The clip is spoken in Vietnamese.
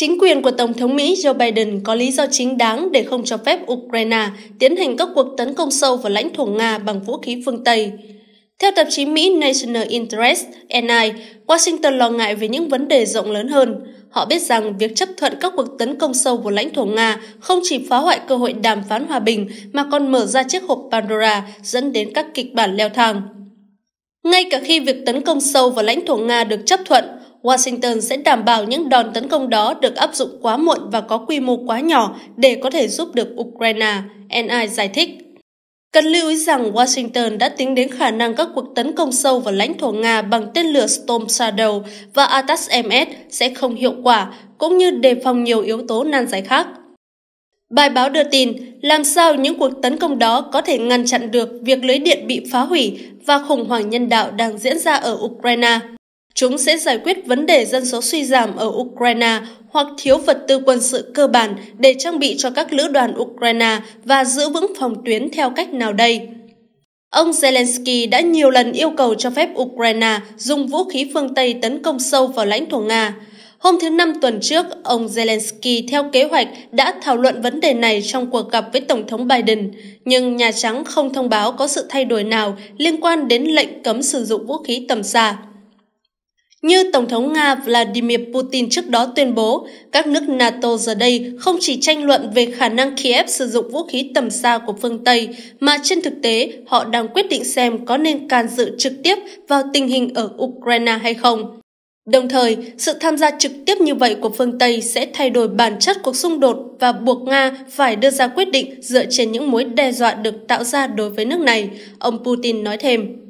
Chính quyền của Tổng thống Mỹ Joe Biden có lý do chính đáng để không cho phép Ukraine tiến hành các cuộc tấn công sâu vào lãnh thổ Nga bằng vũ khí phương Tây. Theo tạp chí Mỹ National Interest NI, Washington lo ngại về những vấn đề rộng lớn hơn. Họ biết rằng việc chấp thuận các cuộc tấn công sâu vào lãnh thổ Nga không chỉ phá hoại cơ hội đàm phán hòa bình mà còn mở ra chiếc hộp Pandora dẫn đến các kịch bản leo thang. Ngay cả khi việc tấn công sâu vào lãnh thổ Nga được chấp thuận, Washington sẽ đảm bảo những đòn tấn công đó được áp dụng quá muộn và có quy mô quá nhỏ để có thể giúp được Ukraine, NI giải thích. Cần lưu ý rằng Washington đã tính đến khả năng các cuộc tấn công sâu vào lãnh thổ Nga bằng tên lửa Storm Shadow và Atacms sẽ không hiệu quả, cũng như đề phòng nhiều yếu tố nan giải khác. Bài báo đưa tin làm sao những cuộc tấn công đó có thể ngăn chặn được việc lưới điện bị phá hủy và khủng hoảng nhân đạo đang diễn ra ở Ukraine. Chúng sẽ giải quyết vấn đề dân số suy giảm ở Ukraine hoặc thiếu vật tư quân sự cơ bản để trang bị cho các lữ đoàn Ukraine và giữ vững phòng tuyến theo cách nào đây? Ông Zelensky đã nhiều lần yêu cầu cho phép Ukraine dùng vũ khí phương Tây tấn công sâu vào lãnh thổ Nga. Hôm thứ Năm tuần trước, ông Zelensky theo kế hoạch đã thảo luận vấn đề này trong cuộc gặp với Tổng thống Biden, nhưng Nhà Trắng không thông báo có sự thay đổi nào liên quan đến lệnh cấm sử dụng vũ khí tầm xa. Như Tổng thống Nga Vladimir Putin trước đó tuyên bố, các nước NATO giờ đây không chỉ tranh luận về khả năng Kiev sử dụng vũ khí tầm xa của phương Tây, mà trên thực tế họ đang quyết định xem có nên can dự trực tiếp vào tình hình ở Ukraine hay không. Đồng thời, sự tham gia trực tiếp như vậy của phương Tây sẽ thay đổi bản chất cuộc xung đột và buộc Nga phải đưa ra quyết định dựa trên những mối đe dọa được tạo ra đối với nước này, ông Putin nói thêm.